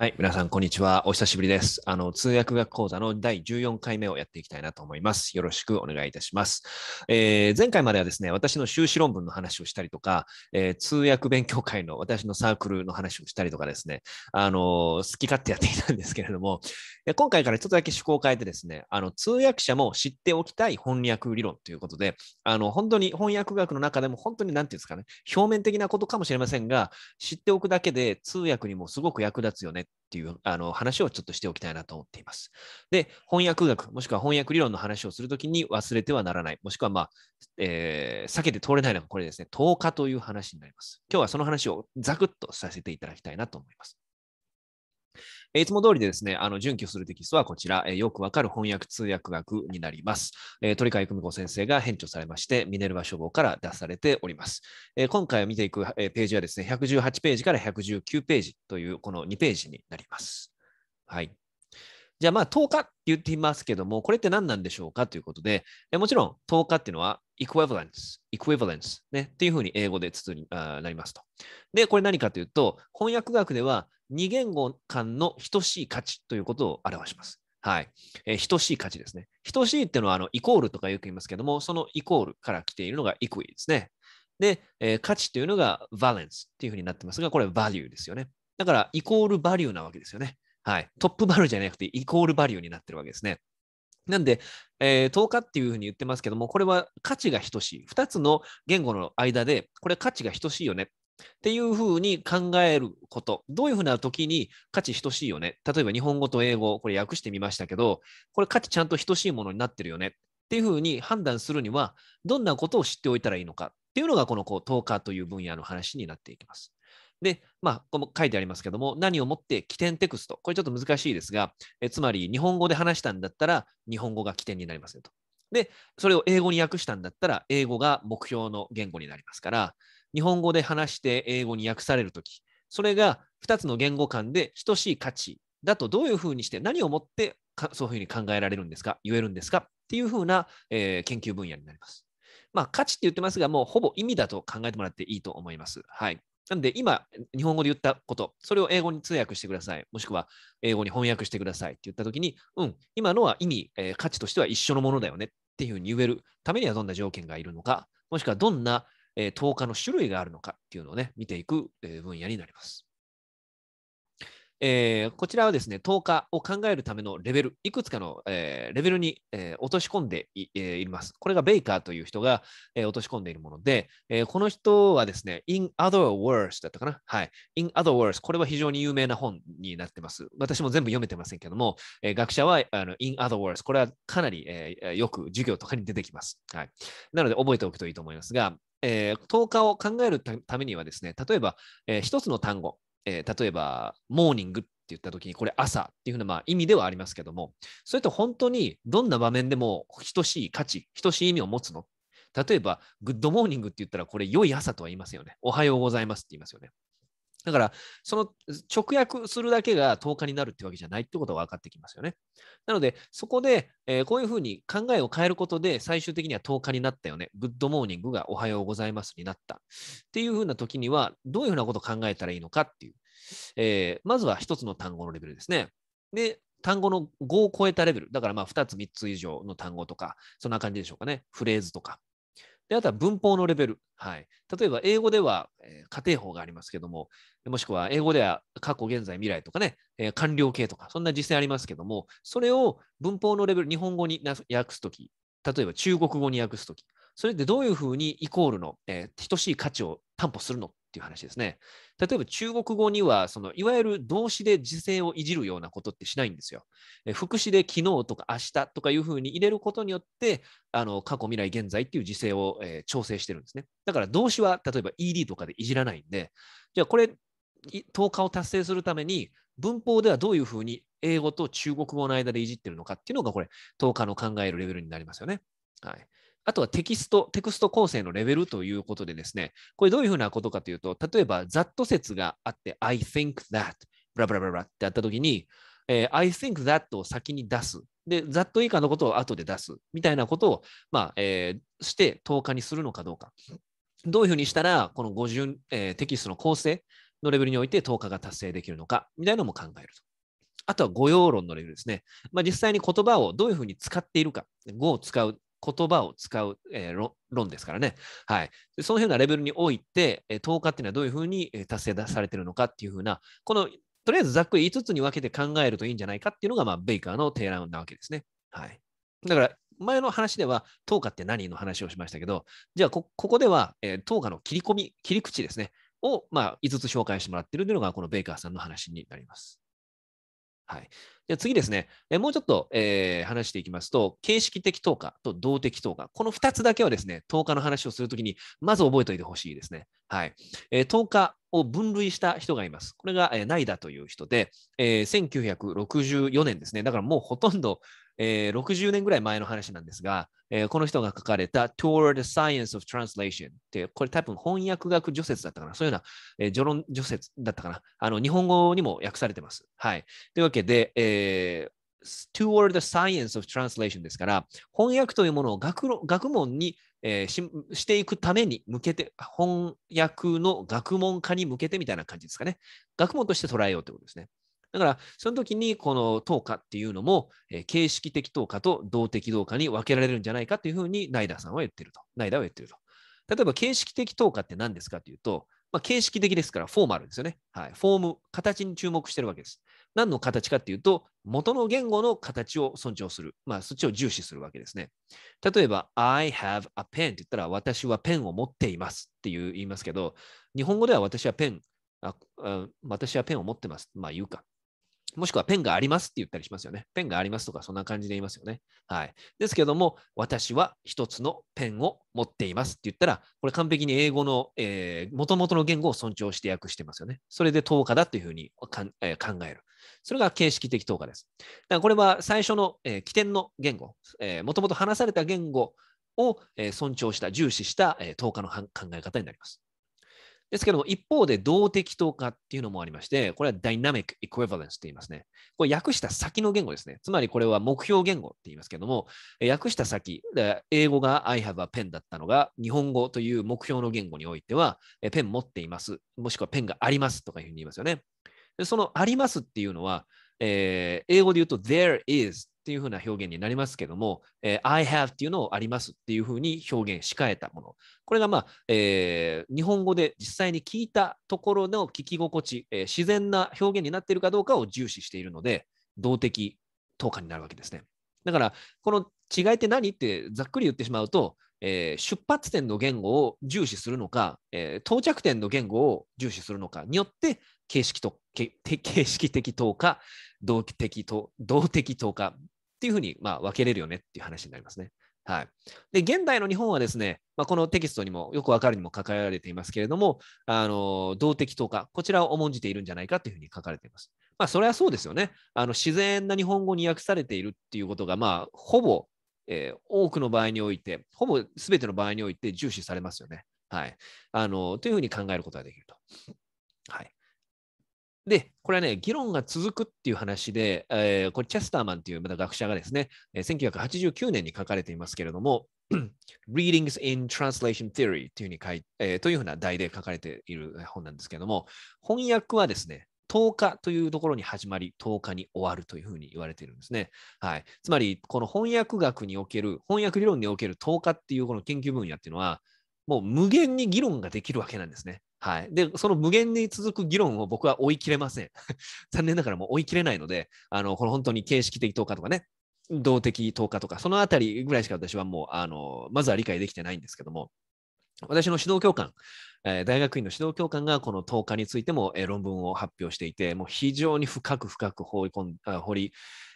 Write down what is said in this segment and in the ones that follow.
はい、皆さん、こんにちは。お久しぶりです。あの、通訳学講座の第14回目をやっていきたいなと思います。よろしくお願いいたします。えー、前回まではですね、私の修士論文の話をしたりとか、えー、通訳勉強会の私のサークルの話をしたりとかですね、あの、好き勝手やっていたんですけれども、今回からちょっとだけ趣向を変えてですね、あの、通訳者も知っておきたい翻訳理論ということで、あの、本当に翻訳学の中でも本当に何て言うんですかね、表面的なことかもしれませんが、知っておくだけで通訳にもすごく役立つよねっていうあの話をちょっとしておきたいなと思っています。で、翻訳学、もしくは翻訳理論の話をするときに忘れてはならない、もしくは、まあえー、避けて通れないのがこれですね、10日という話になります。今日はその話をザクッとさせていただきたいなと思います。えいつも通りでですね、あの、準拠するテキストはこちら、えよくわかる翻訳通訳学になります。え鳥飼久美子先生が編著されまして、ミネルヴァ書房から出されております。え今回見ていく、えページはですね、118ページから119ページという、この2ページになります。はい。じゃあまあ10日って言っていますけども、これって何なんでしょうかということで、えもちろん10日っていうのは equivalence, equivalence ね、っていうふうに英語でつにあなりますと。で、これ何かというと、翻訳学では2言語間の等しい価値ということを表します。はい。えー、等しい価値ですね。等しいっていうのはあのイコールとかよく言いますけども、そのイコールから来ているのが equi ですね。で、えー、価値というのが valence っていうふうになってますが、これ value ですよね。だからイコールバリューなわけですよね。はい。トップバリューじゃなくてイコールバリューになってるわけですね。なんで、えー、10日っていうふうに言ってますけども、これは価値が等しい。2つの言語の間で、これ価値が等しいよね。っていうふうに考えること。どういうふうな時に価値等しいよね。例えば日本語と英語、これ訳してみましたけど、これ価値ちゃんと等しいものになってるよね。っていうふうに判断するには、どんなことを知っておいたらいいのかっていうのが、このこう10日という分野の話になっていきます。で、まあ、ここも書いてありますけども、何をもって起点テクスト。これちょっと難しいですが、えつまり日本語で話したんだったら、日本語が起点になりますよと。で、それを英語に訳したんだったら、英語が目標の言語になりますから、日本語で話して英語に訳されるとき、それが2つの言語間で等しい価値だとどういうふうにして、何をもってそういうふうに考えられるんですか、言えるんですかっていうふうな、えー、研究分野になります。まあ、価値って言ってますが、もうほぼ意味だと考えてもらっていいと思います。はい。なんで今、日本語で言ったこと、それを英語に通訳してください。もしくは英語に翻訳してくださいって言ったときに、うん、今のは意味、えー、価値としては一緒のものだよねっていうふうに言えるためにはどんな条件がいるのか、もしくはどんな、えー、投下の種類があるのかっていうのをね、見ていく、えー、分野になります。えー、こちらはですね、10日を考えるためのレベル、いくつかの、えー、レベルに、えー、落とし込んでい,、えー、います。これがベイカーという人が、えー、落とし込んでいるもので、えー、この人はですね、In Other Words だったかなはい。In Other Words、これは非常に有名な本になってます。私も全部読めてませんけども、えー、学者はあの In Other Words、これはかなり、えー、よく授業とかに出てきます。はい。なので覚えておくといいと思いますが、えー、10日を考えるためにはですね、例えば、えー、1つの単語、えー、例えば、モーニングって言った時に、これ朝っていうふうなまあ意味ではありますけども、それと本当にどんな場面でも等しい価値、等しい意味を持つの例えば、グッドモーニングって言ったら、これ良い朝とは言いますよね。おはようございますって言いますよね。だから、その直訳するだけが10日になるってわけじゃないってことが分かってきますよね。なので、そこで、えー、こういうふうに考えを変えることで、最終的には10日になったよね。グッドモーニングがおはようございますになった。っていうふうな時には、どういうふうなことを考えたらいいのかっていう。えー、まずは1つの単語のレベルですね。で、単語の5を超えたレベル。だからまあ2つ3つ以上の単語とか、そんな感じでしょうかね。フレーズとか。で、あとは文法のレベル。はい。例えば、英語では、えー、仮定法がありますけども、もしくは、英語では過去、現在、未来とかね、えー、完了形とか、そんな実践ありますけども、それを文法のレベル、日本語に訳すとき、例えば中国語に訳すとき、それってどういうふうにイコールの、えー、等しい価値を担保するのっていう話ですね。例えば中国語には、そのいわゆる動詞で時勢をいじるようなことってしないんですよ。え副詞で昨日とか明日とかいうふうに入れることによって、あの過去、未来、現在っていう時勢を、えー、調整してるんですね。だから動詞は例えば ED とかでいじらないんで、じゃあこれ、10日を達成するために文法ではどういうふうに英語と中国語の間でいじってるのかっていうのがこれ10日の考えるレベルになりますよね。はい、あとはテキスト、テクスト構成のレベルということでですね、これどういうふうなことかというと、例えばざっと説があって、I think that、ブラブラブラってあったときに、えー、I think that を先に出す。で、ざっと以下のことを後で出す。みたいなことを、まあえー、して10日にするのかどうか。どういうふうにしたら、この50、えー、テキストの構成のレベルにおいて10日が達成できるのか、みたいなのも考えると。あとは語用論のレベルですね。まあ、実際に言葉をどういうふうに使っているか、語を使う、言葉を使う、えー、論ですからね。はい。そのようなレベルにおいて、えー、10日っていうのはどういうふうに達成されてるのかっていうふうな、この、とりあえずざっくり5つに分けて考えるといいんじゃないかっていうのが、まあ、ベイカーの提案なわけですね。はい。だから、前の話では、10日って何の話をしましたけど、じゃあこ、ここでは、えー、10日の切り込み、切り口ですね。を、まあ、5つ紹介してもらってるというのが、このベイカーさんの話になります。はい、じゃ次ですね、えもうちょっと、えー、話していきますと、形式的投下と動的投下、この2つだけはですね、投下の話をするときに、まず覚えておいてほしいですね。はいえー、投下を分類した人がいます。これが、えー、ナイダという人で、えー、1964年ですね、だからもうほとんど、えー、60年ぐらい前の話なんですが、えー、この人が書かれた Toward the Science of Translation って、これ多分翻訳学除説だったかな、そういうような、えー、序論除説だったかな、あの日本語にも訳されてます。はい。というわけで、えー toward the science of translation ですから、翻訳というものを学学問に、えー、ししていくために向けて、翻訳の学問化に向けてみたいな感じですかね。学問として捉えようということですね。だから、その時にこの等価っていうのも、えー、形式的等価と動的等価に分けられるんじゃないかというふうにナイダーさんは言ってると。ナイダーは言ってると。例えば、形式的等価って何ですかというと、まあ、形式的ですから、フォーマルですよね。はい。フォーム、形に注目してるわけです。何の形かっていうと、元の言語の形を尊重する。まあ、そっちを重視するわけですね。例えば、I have a pen って言ったら、私はペンを持っていますっていう言いますけど、日本語では私はペン、あ私はペンを持ってます。まあ、言うか。もしくはペンがありますって言ったりしますよね。ペンがありますとか、そんな感じで言いますよね。はい。ですけども、私は一つのペンを持っていますって言ったら、これ完璧に英語の、えー、元々の言語を尊重して訳してますよね。それで10日だというふうにかん、えー、考える。それが形式的10日です。だからこれは最初の、えー、起点の言語、えー、もともと話された言語を、えー、尊重した、重視した、えー、10日の考え方になります。ですけども、一方で動的等価っていうのもありまして、これはダイナミック・エクイバレンスって言いますね。これ訳した先の言語ですね。つまりこれは目標言語って言いますけども、訳した先、英語が I have a pen だったのが、日本語という目標の言語においては、ペン持っています、もしくはペンがありますとかいうふうに言いますよね。そのありますっていうのは、えー、英語で言うと there is っていうふうな表現になりますけども、えー、I have っていうのをありますっていうふうに表現しかえたもの。これが、まあえー、日本語で実際に聞いたところの聞き心地、えー、自然な表現になっているかどうかを重視しているので、動的等価になるわけですね。だから、この違いって何ってざっくり言ってしまうと、えー、出発点の言語を重視するのか、えー、到着点の言語を重視するのかによって形式と 形式的等か動的等動的等かっていうふうに、まあ、分けれるよねっていう話になりますね。はい、で現代の日本はですね、まあ、このテキストにもよくわかるにも書かれていますけれども、あの動的等価、こちらを重んじているんじゃないかというふうに書かれています。まあ、それはそうですよね。あの自然な日本語に訳されているっていうことが、まあ、ほぼ、えー、多くの場合において、ほぼすべての場合において重視されますよね。はい、あのというふうに考えることができると。はい、で、これはね、議論が続くっていう話で、えー、これ、チェスターマンというまた学者がですね、1989年に書かれていますけれども、Readings in Translation Theory というふうに書い、えー、というふうな題で書かれている本なんですけれども、翻訳はですね、10日というところに始まり、10日に終わるというふうに言われているんですね。はい、つまり、この翻訳学における、翻訳理論における10日っていうこの研究分野っていうのは、もう無限に議論ができるわけなんですね。はい、でその無限に続く議論を僕は追い切れません。残念ながらもう追い切れないので、あのこの本当に形式的投下とかね、動的投下とか、そのあたりぐらいしか私はもうあの、まずは理解できてないんですけども、私の指導教官、えー、大学院の指導教官がこの投下についても、えー、論文を発表していて、もう非常に深く深く放り込ん掘り、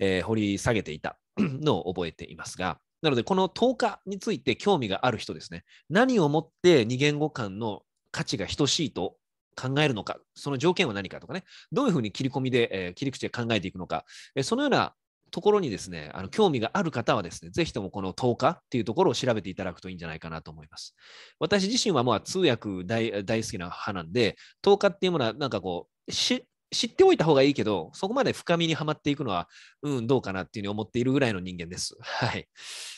えー、掘り下げていた のを覚えていますが、なので、この10日について興味がある人ですね。何をもって二言語間の価値が等しいと考えるのか、その条件は何かとかね、どういうふうに切り込みで、えー、切り口で考えていくのか、えー、そのようなところにですね、あの興味がある方はですね、ぜひともこの10日っていうところを調べていただくといいんじゃないかなと思います。私自身はもう通訳大大好きな派なんで、10日っていうものはなんかこう、知っておいた方がいいけど、そこまで深みにはまっていくのは、うん、どうかなっていうふうに思っているぐらいの人間です。はい。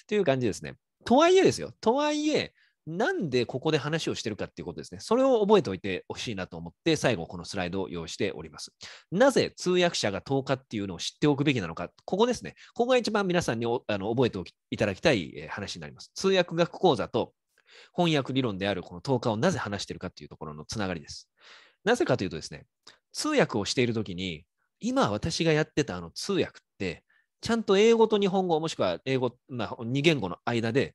という感じですね。とはいえですよ。とはいえ、なんでここで話をしてるかっていうことですね。それを覚えておいてほしいなと思って、最後このスライドを用意しております。なぜ通訳者が10日っていうのを知っておくべきなのか、ここですね。ここが一番皆さんにあの覚えておきいただきたい話になります。通訳学講座と翻訳理論であるこの10日をなぜ話してるかっていうところのつながりです。なぜかというとですね、通訳をしているときに、今私がやってたあの通訳って、ちゃんと英語と日本語、もしくは英語、まあ、2言語の間で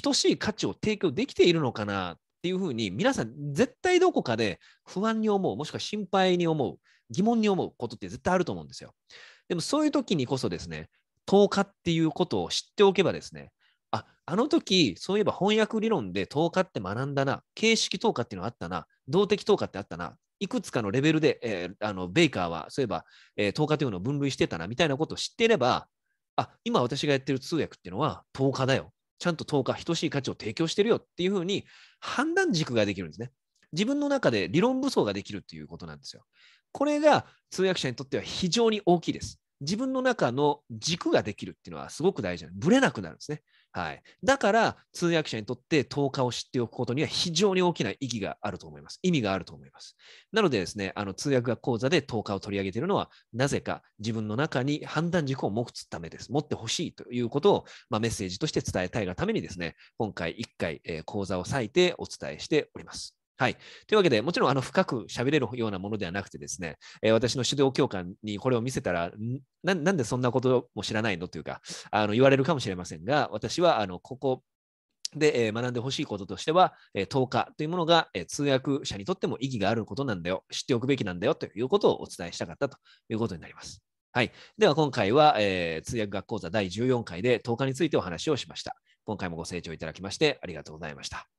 等しい価値を提供できているのかなっていうふうに皆さん絶対どこかで不安に思うもしくは心配に思う疑問に思うことって絶対あると思うんですよ。でもそういう時にこそですね10日っていうことを知っておけばですねああの時そういえば翻訳理論で10日って学んだな形式10日っていうのあったな動的10日ってあったないくつかのレベルで、えー、あのベイカーはそういえば、えー、10日というのを分類してたなみたいなことを知っていればあ今私がやってる通訳っていうのは10日だよちゃんと10日等しい価値を提供してるよっていうふうに判断軸ができるんですね。自分の中で理論武装ができるっていうことなんですよ。これが通訳者にとっては非常に大きいです。自分の中の軸ができるっていうのはすごく大事なブレなくなるんですね。はい、だから通訳者にとって10日を知っておくことには非常に大きな意義があると思います。意味があると思います。なのでですね、あの通訳学講座で10日を取り上げているのは、なぜか自分の中に判断軸を持つためです。持ってほしいということを、まあ、メッセージとして伝えたいがためにですね、今回1回、え講座を割いてお伝えしております。はい。というわけで、もちろんあの深く喋れるようなものではなくてですね、えー、私の指導教官にこれを見せたらな、なんでそんなことも知らないのというか、あの言われるかもしれませんが、私はあのここで、えー、学んでほしいこととしては、えー、10日というものが、えー、通訳者にとっても意義があることなんだよ、知っておくべきなんだよということをお伝えしたかったということになります。はい。では今回は、えー、通訳学講座第14回で10日についてお話をしました。今回もご清聴いただきましてありがとうございました。